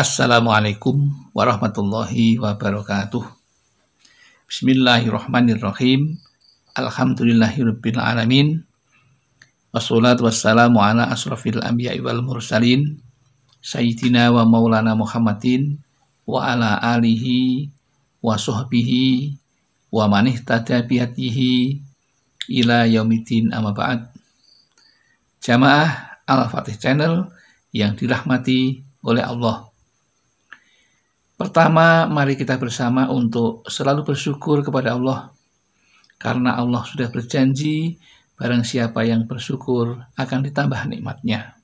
Assalamualaikum warahmatullahi wabarakatuh. Bismillahirrahmanirrahim. Alhamdulillahirabbil alamin. Wassalatu wassalamu ala asrafil anbiya'i wal mursalin sayyidina wa maulana Muhammadin wa ala alihi wa sahbihi wa man ihtada bihatihi ila yaumiddin amma ba'd. Jamaah Al-Fatih Channel yang dirahmati oleh Allah Pertama, mari kita bersama untuk selalu bersyukur kepada Allah, karena Allah sudah berjanji, barang siapa yang bersyukur akan ditambah nikmatnya.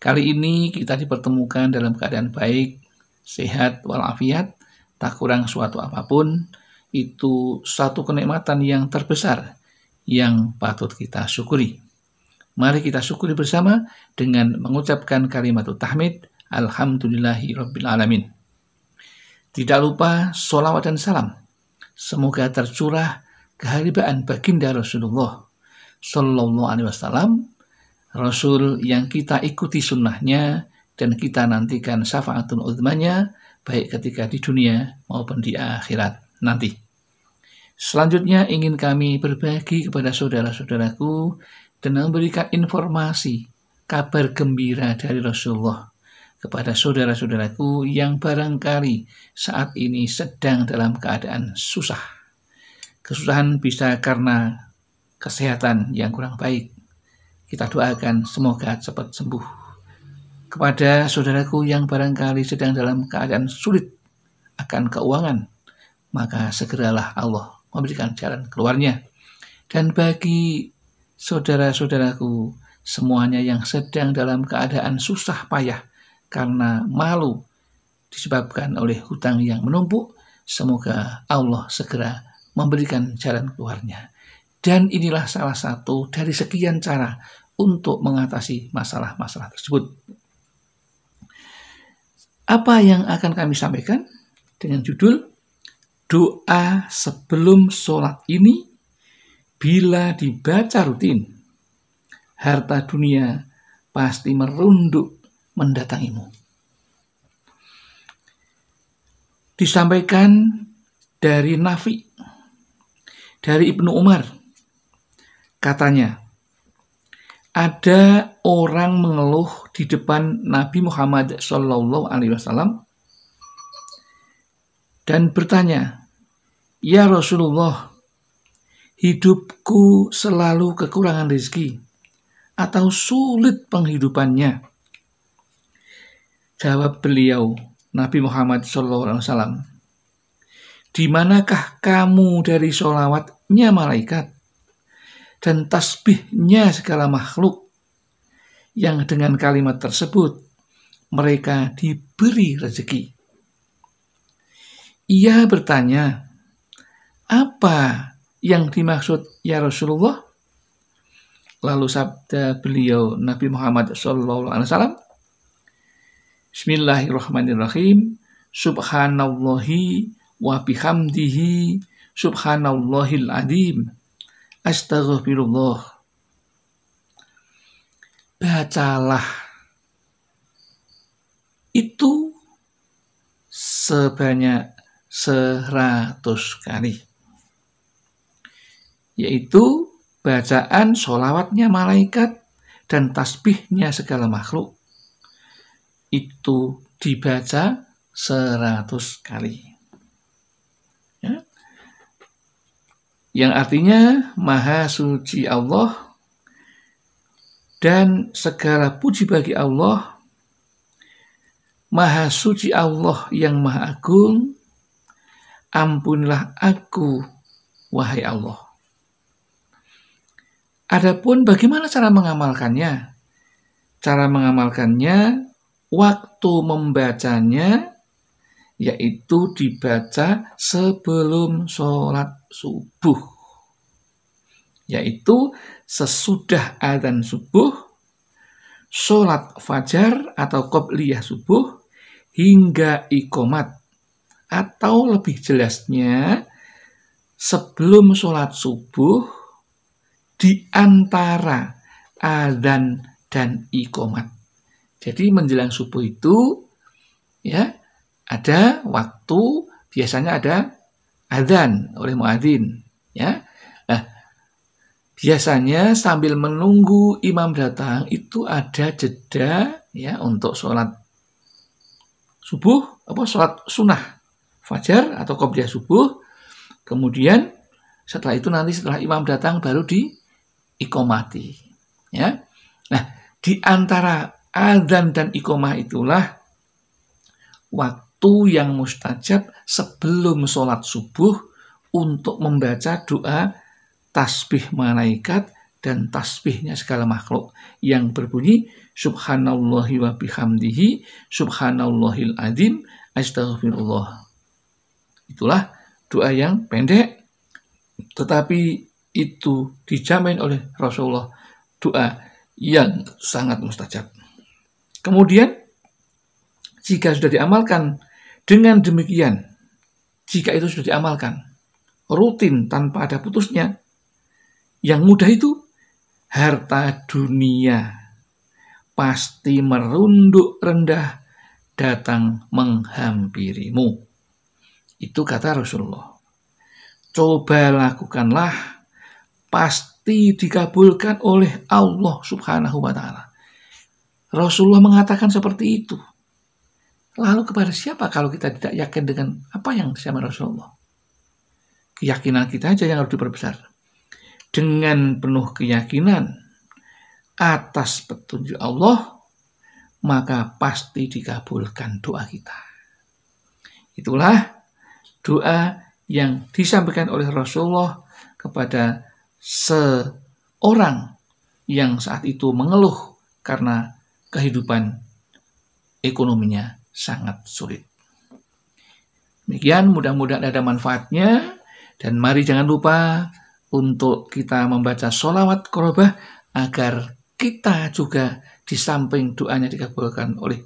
Kali ini kita dipertemukan dalam keadaan baik, sehat walafiat, tak kurang suatu apapun, itu satu kenikmatan yang terbesar yang patut kita syukuri. Mari kita syukuri bersama dengan mengucapkan kalimat tahmid, Alhamdulillahi Rabbil Alamin. Tidak lupa sholawat dan salam. Semoga tercurah keharibaan baginda Rasulullah Sallallahu Alaihi Wasallam, Rasul yang kita ikuti sunnahnya dan kita nantikan syafaatun uzmanya baik ketika di dunia maupun di akhirat nanti. Selanjutnya ingin kami berbagi kepada saudara-saudaraku dan memberikan informasi kabar gembira dari Rasulullah kepada saudara-saudaraku yang barangkali saat ini sedang dalam keadaan susah. Kesusahan bisa karena kesehatan yang kurang baik. Kita doakan semoga cepat sembuh. Kepada saudaraku yang barangkali sedang dalam keadaan sulit akan keuangan, maka segeralah Allah memberikan jalan keluarnya. Dan bagi saudara-saudaraku semuanya yang sedang dalam keadaan susah payah, karena malu disebabkan oleh hutang yang menumpuk, semoga Allah segera memberikan jalan keluarnya. Dan inilah salah satu dari sekian cara untuk mengatasi masalah-masalah tersebut. Apa yang akan kami sampaikan dengan judul Doa sebelum sholat ini bila dibaca rutin, harta dunia pasti merunduk mendatangimu. Disampaikan dari Nafi, dari Ibnu Umar, katanya, ada orang mengeluh di depan Nabi Muhammad Shallallahu Alaihi Wasallam dan bertanya, Ya Rasulullah, hidupku selalu kekurangan rezeki atau sulit penghidupannya Jawab beliau, Nabi Muhammad SAW, Di manakah kamu dari solawatnya malaikat dan tasbihnya segala makhluk yang dengan kalimat tersebut mereka diberi rezeki? Ia bertanya, apa yang dimaksud ya Rasulullah? Lalu sabda beliau Nabi Muhammad SAW, Bismillahirrahmanirrahim. Subhanallahi wa bihamdihi subhanallahil adim. Astaghfirullah. Bacalah. Itu sebanyak seratus kali. Yaitu bacaan solawatnya malaikat dan tasbihnya segala makhluk itu dibaca seratus kali. Ya. Yang artinya maha suci Allah dan segala puji bagi Allah Maha suci Allah yang maha agung, ampunilah aku, wahai Allah. Adapun bagaimana cara mengamalkannya? Cara mengamalkannya waktu membacanya yaitu dibaca sebelum sholat subuh yaitu sesudah adzan subuh sholat fajar atau qobliyah subuh hingga ikomat atau lebih jelasnya sebelum sholat subuh di antara adzan dan ikomat. Jadi menjelang subuh itu ya ada waktu biasanya ada adzan oleh muadzin ya. Nah, biasanya sambil menunggu imam datang itu ada jeda ya untuk sholat subuh apa sholat sunnah fajar atau kopiah subuh kemudian setelah itu nanti setelah imam datang baru di ikomati ya nah di antara Adzan dan ikomah itulah waktu yang mustajab sebelum sholat subuh untuk membaca doa tasbih malaikat dan tasbihnya segala makhluk yang berbunyi subhanallah wa bihamdihi subhanallahil azim astagfirullah itulah doa yang pendek tetapi itu dijamin oleh Rasulullah doa yang sangat mustajab Kemudian, jika sudah diamalkan, dengan demikian, jika itu sudah diamalkan, rutin tanpa ada putusnya, yang mudah itu harta dunia pasti merunduk rendah datang menghampirimu. Itu kata Rasulullah. Coba lakukanlah, pasti dikabulkan oleh Allah Subhanahu wa Ta'ala. Rasulullah mengatakan seperti itu. Lalu kepada siapa kalau kita tidak yakin dengan apa yang sama Rasulullah? Keyakinan kita aja yang harus diperbesar. Dengan penuh keyakinan atas petunjuk Allah, maka pasti dikabulkan doa kita. Itulah doa yang disampaikan oleh Rasulullah kepada seorang yang saat itu mengeluh karena kehidupan ekonominya sangat sulit. Demikian mudah-mudahan ada manfaatnya dan mari jangan lupa untuk kita membaca solawat korobah agar kita juga di samping doanya dikabulkan oleh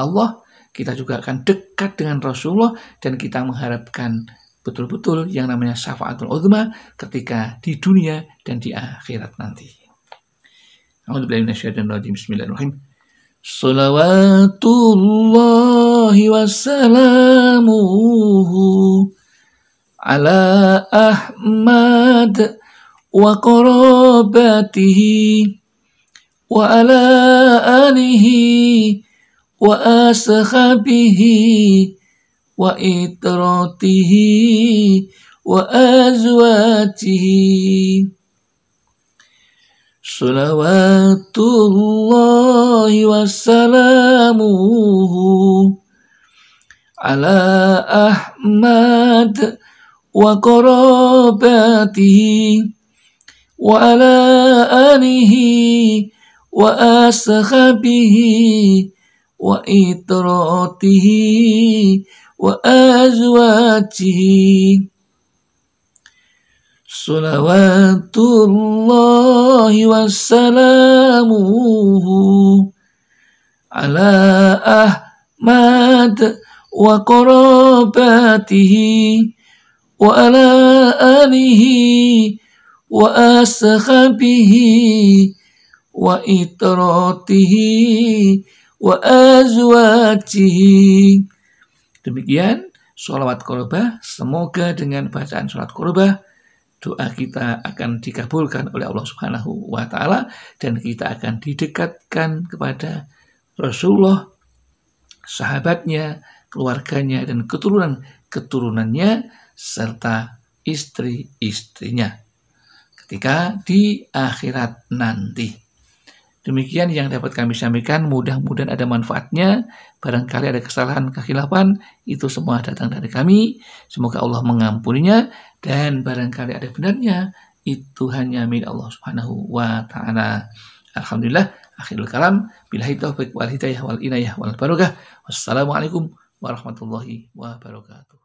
Allah, kita juga akan dekat dengan Rasulullah dan kita mengharapkan betul-betul yang namanya syafaatul uzma ketika di dunia dan di akhirat nanti. Alhamdulillah, صلوات الله وسلامه على أحمد وقرابته وعلى آله وأصحابه وإطراته وأزواجه صلوات الله وسلامه على أحمد وقرابته وعلى آله وأصحابه وإطراته وأزواجه Salawatullahi wassalamuhu ala Ahmad wa qarabatihi wa ala alihi wa ashabihi wa itratihi wa azwajihi demikian sholawat korba semoga dengan bacaan sholat korba doa kita akan dikabulkan oleh Allah Subhanahu wa taala dan kita akan didekatkan kepada Rasulullah, sahabatnya, keluarganya dan keturunan keturunannya serta istri-istrinya ketika di akhirat nanti. Demikian yang dapat kami sampaikan, mudah-mudahan ada manfaatnya. Barangkali ada kesalahan, kekhilafan, itu semua datang dari kami. Semoga Allah mengampuninya dan barangkali ada benarnya, itu hanya milik Allah Subhanahu wa taala. Alhamdulillah, akhirul kalam, billahi taufiq wal hidayah wal inayah wal barokah. Wassalamualaikum warahmatullahi wabarakatuh.